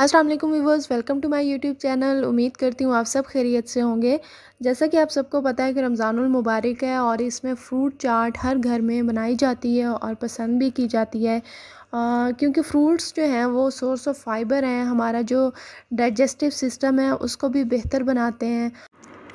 अस्सलाम वालेकुम viewers welcome to my YouTube channel उम्मीद करती हूँ आप सब खैरियत से होंगे जैसा कि आप सबको पता है कि रमज़ानुल मुबारक है और इसमें फ्रूट चाट हर घर में बनाई जाती है और पसंद भी की जाती है क्योंकि फ्रूट्स जो हैं वो सोर्स ऑफ फाइबर हैं हमारा जो डाइजेस्टिव सिस्टम है उसको भी बेहतर बनाते हैं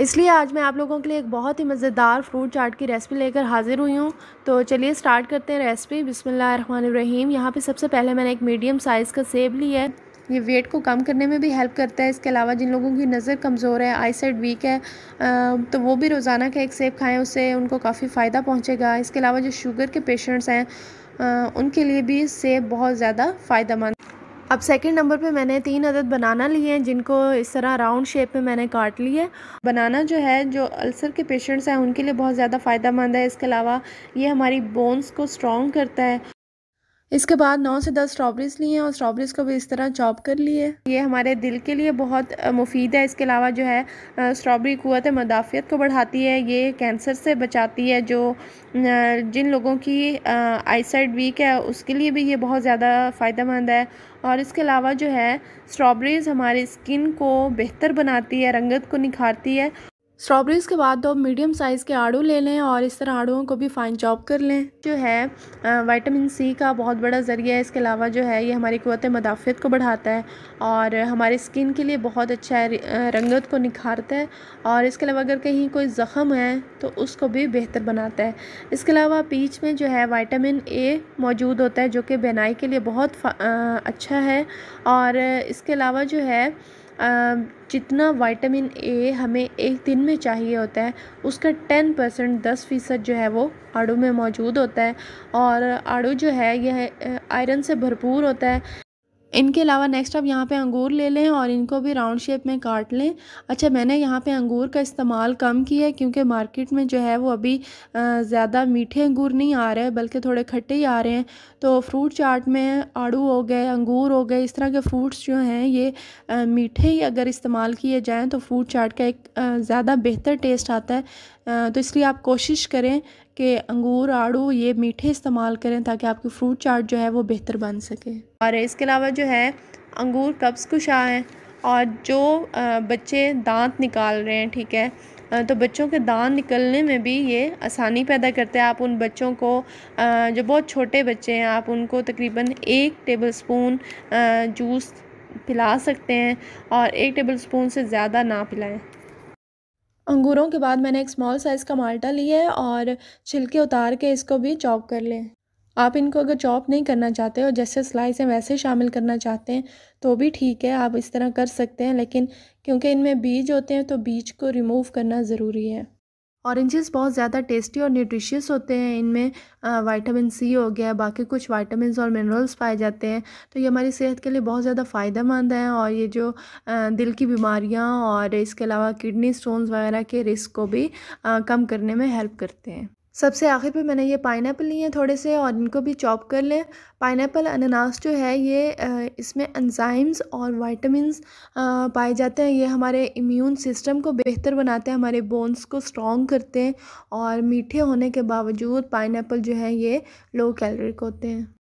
इसलिए आज मैं आप लोगों के लिए एक बहुत ही मज़ेदार फ्रूट चाट की रेसिपी लेकर हाज़िर हुई हूँ तो चलिए स्टार्ट करते हैं रेसिपी बिसमीम यहाँ पे सबसे पहले मैंने एक मीडियम साइज़ का सेब लिया है ये वेट को कम करने में भी हेल्प करता है इसके अलावा जिन लोगों की नज़र कमज़ोर है आई साइड वीक है तो वो भी रोज़ाना का एक सेब खाएँ उससे उनको काफ़ी फ़ायदा पहुँचेगा इसके अलावा जो शुगर के पेशेंट्स हैं उनके लिए भी सेब बहुत ज़्यादा फ़ायदा अब सेकंड नंबर पे मैंने तीन अदद बनाना लिए हैं जिनको इस तरह राउंड शेप में मैंने काट लिए बनाना जो है जो अल्सर के पेशेंट्स हैं उनके लिए बहुत ज़्यादा फ़ायदा मंद है इसके अलावा ये हमारी बोन्स को स्ट्रॉन्ग करता है इसके बाद नौ से दस स्ट्रॉबेरीज ली हैं और स्ट्रॉबेरीज को भी इस तरह चॉप कर लिए ये हमारे दिल के लिए बहुत मुफीद है इसके अलावा जो है स्ट्रॉबेरी कुत मदाफ़ियत को बढ़ाती है ये कैंसर से बचाती है जो जिन लोगों की आईसाइड वीक है उसके लिए भी ये बहुत ज़्यादा फ़ायदेमंद है और इसके अलावा जो है स्ट्रॉबेरीज़ हमारी स्किन को बेहतर बनाती है रंगत को निखारती है स्ट्रॉबेरीज़ के बाद दो मीडियम साइज़ के आड़ू ले लें और इस तरह आड़ुओं को भी फ़ाइन चॉप कर लें जो है वाइटामिन सी का बहुत बड़ा ज़रिया है इसके अलावा जो है ये हमारी क़वत मदाफ़त को बढ़ाता है और हमारी स्किन के लिए बहुत अच्छा है रंगत को निखारता है और इसके अलावा अगर कहीं कोई ज़ख़म है तो उसको भी बेहतर बनाता है इसके अलावा पीच में जो है वाइटामिन ए मौजूद होता है जो कि बेनाई के लिए बहुत अच्छा है और इसके अलावा जो है जितना वाइटामिन ए हमें एक दिन में चाहिए होता है उसका टेन परसेंट दस फ़ीसद जो है वो आड़ू में मौजूद होता है और आड़ू जो है यह आयरन से भरपूर होता है इनके अलावा नेक्स्ट आप यहाँ पे अंगूर ले लें और इनको भी राउंड शेप में काट लें अच्छा मैंने यहाँ पे अंगूर का इस्तेमाल कम किया है क्योंकि मार्केट में जो है वो अभी ज़्यादा मीठे अंगूर नहीं आ रहे बल्कि थोड़े खट्टे ही आ रहे हैं तो फ्रूट चाट में आड़ू हो गए अंगूर हो गए इस तरह के फ्रूट्स जो हैं ये मीठे ही अगर इस्तेमाल किए जाएँ तो फ्रूट चाट का एक ज़्यादा बेहतर टेस्ट आता है तो इसलिए आप कोशिश करें कि अंगूर आड़ू ये मीठे इस्तेमाल करें ताकि आपकी फ्रूट चाट जो है वो बेहतर बन सके और इसके अलावा जो है अंगूर कब्ज़ कुशा है और जो बच्चे दांत निकाल रहे हैं ठीक है तो बच्चों के दांत निकलने में भी ये आसानी पैदा करते हैं आप उन बच्चों को जो बहुत छोटे बच्चे हैं आप उनको तकरीबन एक टेबल स्पून जूस पिला सकते हैं और एक टेबल स्पून से ज़्यादा ना पिलाएं अंगूरों के बाद मैंने एक स्मॉल साइज़ का माल्टा लिया है और छिलके उतार के इसको भी चॉप कर लें आप इनको अगर चॉप नहीं करना चाहते और जैसे स्लाइस हैं वैसे शामिल करना चाहते हैं तो भी ठीक है आप इस तरह कर सकते हैं लेकिन क्योंकि इनमें बीज होते हैं तो बीज को रिमूव करना ज़रूरी है ऑरेंजेस बहुत ज़्यादा टेस्टी और न्यूट्रिशियस होते हैं इनमें वाइटामिन सी हो गया बाकी कुछ वाइटामिन और मिनरल्स पाए जाते हैं तो ये हमारी सेहत के लिए बहुत ज़्यादा फ़ायदेमंद हैं और ये जो दिल की बीमारियाँ और इसके अलावा किडनी स्टोन्स वगैरह के रिस्क को भी कम करने में हेल्प करते हैं सबसे आखिर पे मैंने ये पाइन लिए हैं थोड़े से और इनको भी चॉप कर लें पाइन अनानास जो है ये इसमें एंजाइम्स और वाइटमिनस पाए जाते हैं ये हमारे इम्यून सिस्टम को बेहतर बनाते हैं हमारे बोन्स को स्ट्रॉन्ग करते हैं और मीठे होने के बावजूद पाइन जो है ये लो कैलोरिक होते हैं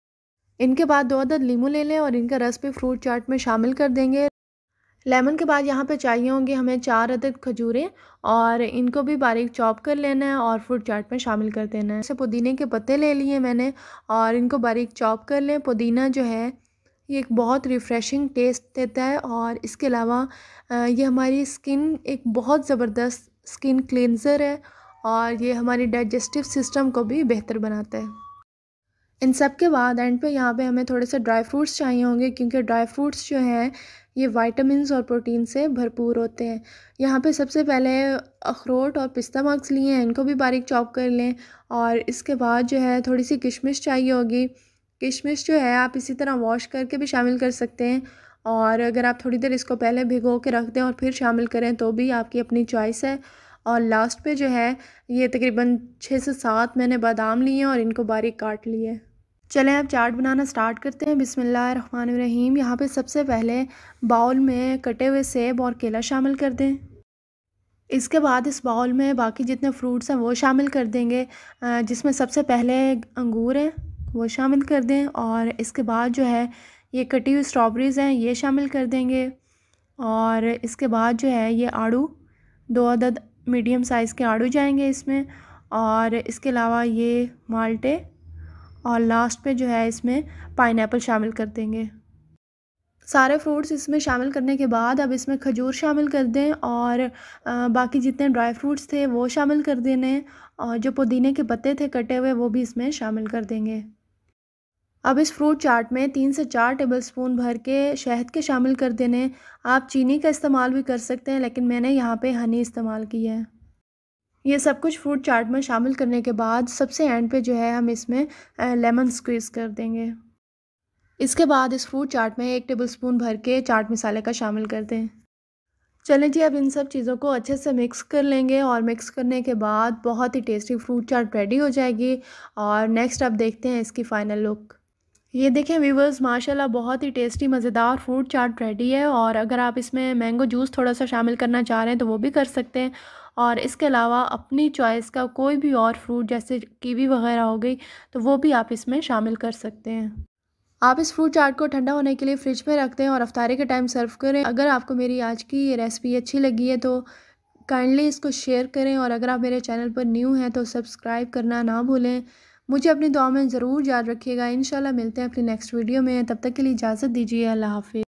इनके बाद दो अदद लीमू ले लें और इनका रस भी फ्रूट चाट में शामिल कर देंगे लेमन के बाद यहाँ पे चाहिए होंगे हमें चार अदद खजूरें और इनको भी बारीक चॉप कर लेना है और फ्रूट चाट में शामिल कर देना है जैसे पुदीने के पत्ते ले लिए मैंने और इनको बारीक चॉप कर लें पुदीना जो है ये एक बहुत रिफ़्रेशिंग टेस्ट देता है और इसके अलावा ये हमारी स्किन एक बहुत ज़बरदस्त स्किन क्लिनज़र है और ये हमारी डाइजेस्टिव सिस्टम को भी बेहतर बनाता है इन सब के बाद एंड पे यहाँ पे हमें थोड़े से ड्राई फ्रूट्स चाहिए होंगे क्योंकि ड्राई फ्रूट्स जो हैं ये वाइटामस और प्रोटीन से भरपूर होते हैं यहाँ पे सबसे पहले अखरोट और पिस्ता मक्स लिए हैं इनको भी बारीक चॉप कर लें और इसके बाद जो है थोड़ी सी किशमिश चाहिए होगी किशमिश जो है आप इसी तरह वॉश करके भी शामिल कर सकते हैं और अगर आप थोड़ी देर इसको पहले भिगो के रख दें और फिर शामिल करें तो भी आपकी अपनी चॉइस है और लास्ट पे जो है ये तकरीबन छः से सात मैंने बादाम लिए हैं और इनको बारीक काट लिए चलें अब चाट बनाना स्टार्ट करते हैं बिसमीम यहाँ पे सबसे पहले बाउल में कटे हुए सेब और केला शामिल कर दें इसके बाद इस बाउल में बाकी जितने फ्रूट्स हैं वो शामिल कर देंगे जिसमें सबसे पहले अंगूर हैं वो शामिल कर दें और इसके बाद जो है ये कटी हुई स्ट्रॉबेरीज़ हैं ये शामिल कर देंगे और इसके बाद जो है ये आड़ू दो अदद मीडियम साइज़ के आड़ू जाएंगे इसमें और इसके अलावा ये माल्टे और लास्ट में जो है इसमें पाइन शामिल कर देंगे सारे फ्रूट्स इसमें शामिल करने के बाद अब इसमें खजूर शामिल कर दें और बाकी जितने ड्राई फ्रूट्स थे वो शामिल कर देने और जो पुदीने के पत्ते थे कटे हुए वो भी इसमें शामिल कर देंगे अब इस फ्रूट चाट में तीन से चार टेबल स्पून भर के शहद के शामिल कर देने आप चीनी का इस्तेमाल भी कर सकते हैं लेकिन मैंने यहाँ पर हनी इस्तेमाल की है ये सब कुछ फ्रूट चाट में शामिल करने के बाद सबसे एंड पे जो है हम इसमें लेमन स्क्वीज़ कर देंगे इसके बाद इस फ्रूट चाट में एक टेबल स्पून भर के चाट मसाले का शामिल कर दें चलें जी अब इन सब चीज़ों को अच्छे से मिक्स कर लेंगे और मिक्स करने के बाद बहुत ही टेस्टी फ्रूट चाट रेडी हो जाएगी और नेक्स्ट अब देखते हैं इसकी फ़ाइनल लुक ये देखें व्यूवर्स माशाल्लाह बहुत ही टेस्टी मज़ेदार फ्रूट चाट रेडी है और अगर आप इसमें मैंगो जूस थोड़ा सा शामिल करना चाह रहे हैं तो वो भी कर सकते हैं और इसके अलावा अपनी चॉइस का कोई भी और फ्रूट जैसे कीवी वगैरह हो गई तो वो भी आप इसमें शामिल कर सकते हैं आप इस फ्रूट चाट को ठंडा होने के लिए फ्रिज में रख दें और अफ्तारी के टाइम सर्व करें अगर आपको मेरी आज की ये रेसिपी अच्छी लगी है तो काइंडली इसको शेयर करें और अगर आप मेरे चैनल पर न्यू हैं तो सब्सक्राइब करना ना भूलें मुझे अपनी दुआ में ज़रूर याद रखिएगा इन मिलते हैं अपनी नेक्स्ट वीडियो में तब तक के लिए इजाज़त दीजिए अल्लाह हाफि